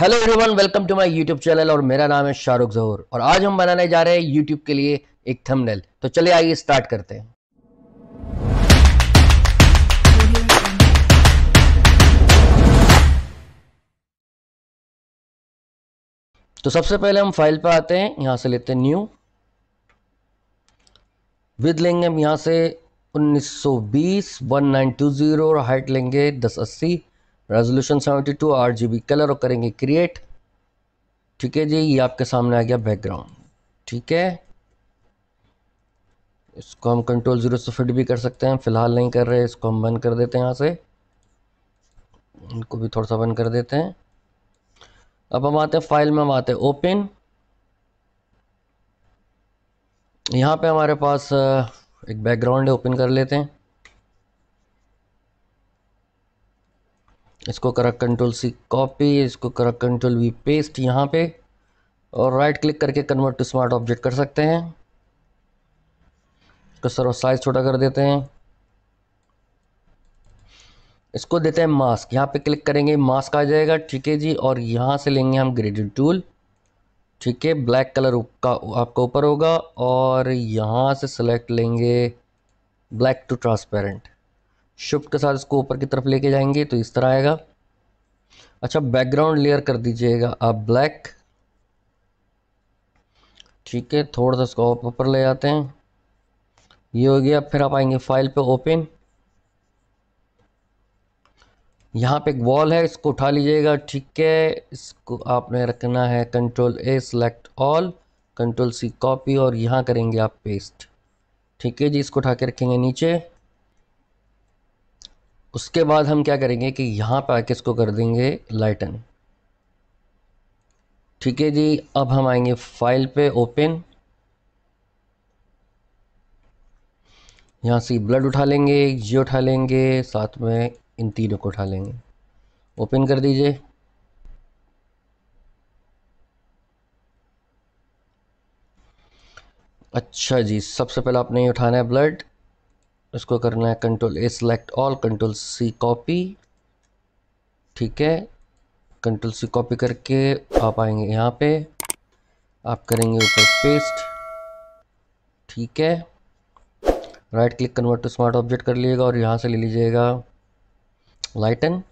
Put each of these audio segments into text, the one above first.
hello everyone welcome to my YouTube channel और मेरा नाम है शाहरुख जहूर और आज हम बनाने जा रहे हैं यूट्यूब के लिए एक थंबनेल तो चलिए आइए स्टार्ट करते हैं तो सबसे पहले हम फाइल पर आते हैं यहां से लेते हैं न्यू विद लेंगे हम यहां से 1920 1920 और हाइट लेंगे अस्सी रेजोल्यूशन सेवेंटी टू आठ जी बी कलर और करेंगे क्रिएट ठीक है जी ये आपके सामने आ गया बैकग्राउंड ठीक है इसको हम कंट्रोल ज़ीरो से फिट भी कर सकते हैं फ़िलहाल नहीं कर रहे इसको हम बंद कर देते हैं यहाँ से इनको भी थोड़ा सा बंद कर देते हैं अब हम आते हैं फाइल में हम आते हैं ओपन यहाँ पे हमारे पास एक बैकग्राउंड है ओपन कर लेते हैं इसको करा कंट्रोल सी कॉपी इसको करा कंट्रोल वी पेस्ट यहाँ पे और राइट क्लिक करके कन्वर्ट टू स्मार्ट ऑब्जेक्ट कर सकते हैं इसको सर्व साइज छोटा कर देते हैं इसको देते हैं मास्क यहाँ पे क्लिक करेंगे मास्क आ जाएगा ठीक है जी और यहाँ से लेंगे हम ग्रेडिड टूल ठीक है ब्लैक कलर का आपका ऊपर होगा और यहाँ से सेलेक्ट लेंगे ब्लैक टू ट्रांसपेरेंट शिफ्ट के साथ इसको ऊपर की तरफ लेके जाएंगे तो इस तरह आएगा अच्छा बैकग्राउंड लेयर कर दीजिएगा आप ब्लैक ठीक है थोड़ा सा इसको ऊपर ले जाते हैं ये हो गया फिर आप आएंगे फाइल पे ओपन यहाँ पे एक वॉल है इसको उठा लीजिएगा ठीक है इसको आपने रखना है control A select all control C copy और यहाँ करेंगे आप पेस्ट ठीक है जी इसको उठा के रखेंगे नीचे उसके बाद हम क्या करेंगे कि यहाँ पर आके इसको कर देंगे लाइटन ठीक है जी अब हम आएंगे फाइल पे ओपन यहाँ से ब्लड उठा लेंगे जी उठा लेंगे साथ में इन तीनों को उठा लेंगे ओपन कर दीजिए अच्छा जी सबसे पहले आपने उठाना है ब्लड उसको करना है control A select all control C copy ठीक है कंट्रोल सी कॉपी करके आप आएंगे यहाँ पे आप करेंगे ऊपर पेस्ट ठीक है right click convert to smart object कर लीजिएगा और यहाँ से ले लीजिएगा लाइटन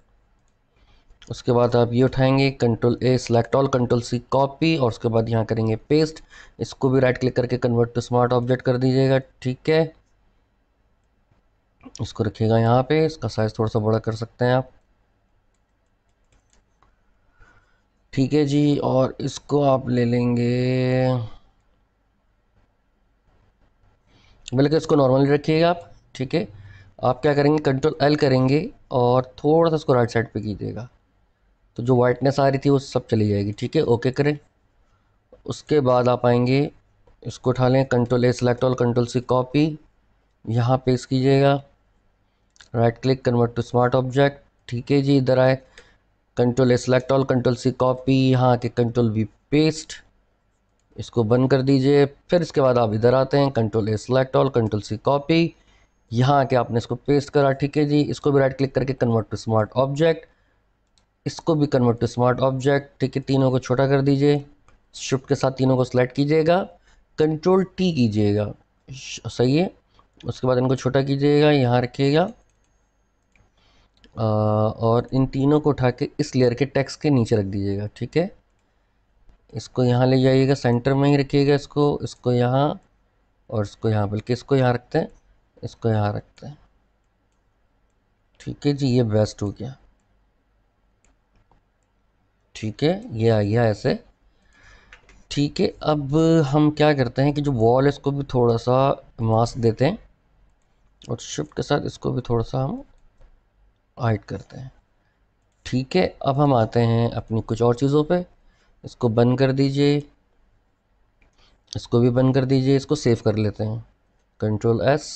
उसके बाद आप ये उठाएंगे control A select all control C copy और उसके बाद यहाँ करेंगे पेस्ट इसको भी राइट क्लिक करके कन्वर्ट टू स्मार्ट ऑब्जेक्ट कर दीजिएगा ठीक है उसको रखिएगा यहाँ पे इसका साइज़ थोड़ा सा बड़ा कर सकते हैं आप ठीक है जी और इसको आप ले लेंगे बल्कि इसको नॉर्मली रखिएगा आप ठीक है आप क्या करेंगे कंट्रोल एल करेंगे और थोड़ा सा इसको राइट साइड पे कीजिएगा तो जो वाइटनेस आ रही थी वो सब चली जाएगी ठीक है ओके करें उसके बाद आप आएंगे इसको उठा लें control A select all control C copy यहाँ पेस्ट कीजिएगा right click convert to smart object ठीक है जी इधर आए control A select all control C copy यहाँ के कंट्रोल वी पेस्ट इसको बंद कर दीजिए फिर इसके बाद आप इधर आते हैं control A select all control C copy यहाँ के आपने इसको पेस्ट करा ठीक है जी इसको भी राइट क्लिक करके कन्वर्ट टू स्मार्ट ऑब्जेक्ट इसको भी कन्वर्ट टू स्मार्ट ऑब्जेक्ट ठीक है तीनों को छोटा कर दीजिए शिफ्ट के साथ तीनों को सिलेक्ट कीजिएगा कंट्रोल टी कीजिएगा सही है उसके बाद इनको छोटा कीजिएगा यहाँ रखिएगा और इन तीनों को उठा के इस लेयर के टैक्स के नीचे रख दीजिएगा ठीक है इसको यहाँ ले जाइएगा सेंटर में ही रखिएगा इसको इसको यहाँ और इसको यहाँ बल्कि इसको यहाँ रखते हैं इसको यहाँ रखते हैं ठीक है जी ये बेस्ट हो गया ठीक है ये आ गया ऐसे ठीक है अब हम क्या करते हैं कि जो वॉल है इसको भी थोड़ा सा मास्क देते हैं और शिफ्ट के साथ इसको भी थोड़ा सा हम ऐड करते हैं ठीक है अब हम आते हैं अपनी कुछ और चीज़ों पे इसको बंद कर दीजिए इसको भी बंद कर दीजिए इसको सेव कर लेते हैं कंट्रोल एस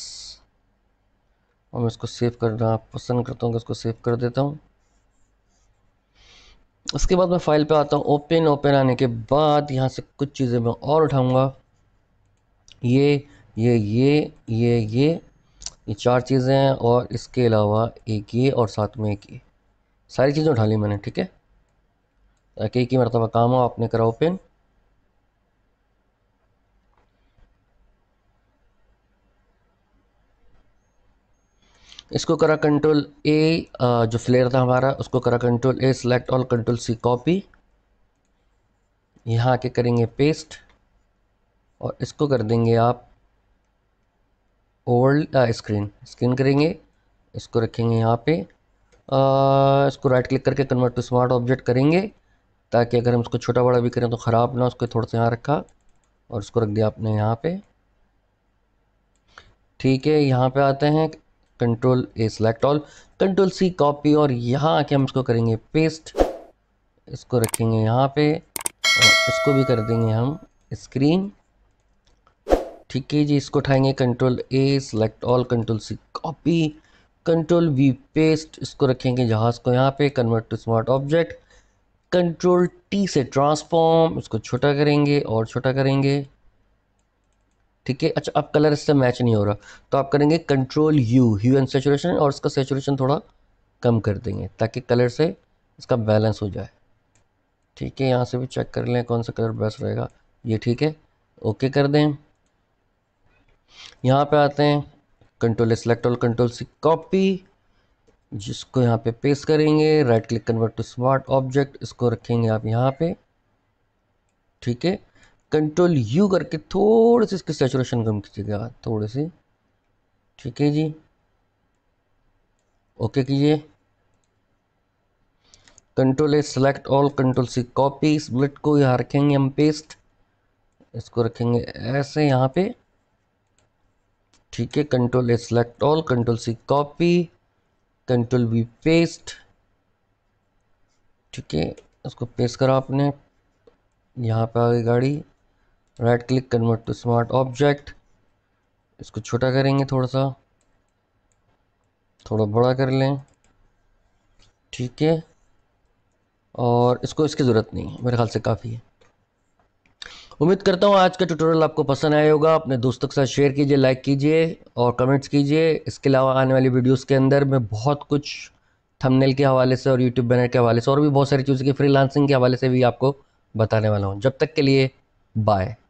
और मैं इसको सेव करना पसंद करता हूँ कि इसको सेव कर देता हूँ उसके बाद मैं फाइल पे आता हूँ ओपन ओपन आने के बाद यहाँ से कुछ चीज़ें मैं और उठाऊँगा ये ये ये ये ये ये चार चीज़ें हैं और इसके अलावा एक ये और साथ में एक ये सारी चीज़ें उठा ली मैंने ठीक है ताकि एक ही मरतबा काम हो आपने करा ओपन इसको करा कंट्रोल ए जो फ्लेयर था हमारा उसको करा कंट्रोल ए सिलेक्ट और कंट्रोल सी कॉपी यहाँ आके करेंगे पेस्ट और इसको कर देंगे आप ओल्ड स्क्रीन स्क्रीन करेंगे इसको रखेंगे यहाँ पे आ, इसको राइट क्लिक करके कन्वर्ट टू स्मार्ट ऑब्जेक्ट करेंगे ताकि अगर हम इसको छोटा बड़ा भी करें तो ख़राब ना उसको थोड़ा सा यहाँ रखा और उसको रख दिया आपने यहाँ पे ठीक है यहाँ पे आते हैं control A select all control C copy और यहाँ आके हम इसको करेंगे पेस्ट इसको रखेंगे यहाँ पे और इसको भी कर देंगे हम स्क्रीन ठीक है जी इसको उठाएंगे control A select all control C copy control V paste इसको रखेंगे जहाज़ को यहाँ पे convert to smart object control T से ट्रांसफॉर्म इसको छोटा करेंगे और छोटा करेंगे ठीक है अच्छा अब कलर इससे मैच नहीं हो रहा तो आप करेंगे control U hue and saturation और इसका सेचुरेशन थोड़ा कम कर देंगे ताकि कलर से इसका बैलेंस हो जाए ठीक है यहाँ से भी चेक कर लें कौन सा कलर बेस्ट रहेगा ये ठीक है ओके कर दें यहाँ पे आते हैं control select all control C copy जिसको यहाँ पे पेस्ट करेंगे right click convert to smart object इसको रखेंगे आप यहाँ पे ठीक है कंट्रोल यू करके थोड़े से इसके सेचुरेशन कम कीजिएगा थोड़े से ठीक है जी ओके कीजिए control A select all control C copy split को यहाँ रखेंगे हम पेस्ट इसको रखेंगे ऐसे यहाँ पे ठीक है control A select all control C copy control V paste ठीक है उसको पेस्ट करा आपने यहाँ पे आ गई गाड़ी right click convert to smart object इसको छोटा करेंगे थोड़ा सा थोड़ा बड़ा कर लें ठीक है और इसको इसकी ज़रूरत नहीं है मेरे ख्याल से काफ़ी है उम्मीद करता हूँ आज का ट्यूटोरियल आपको पसंद आया होगा अपने दोस्तों के साथ शेयर कीजिए लाइक कीजिए और कमेंट्स कीजिए इसके अलावा आने वाली वीडियोस के अंदर मैं बहुत कुछ थंबनेल के हवाले से और यूट्यूब बैनर के हवाले से और भी बहुत सारी चीज़ें की लांसिंग के हवाले से भी आपको बताने वाला हूँ जब तक के लिए बाय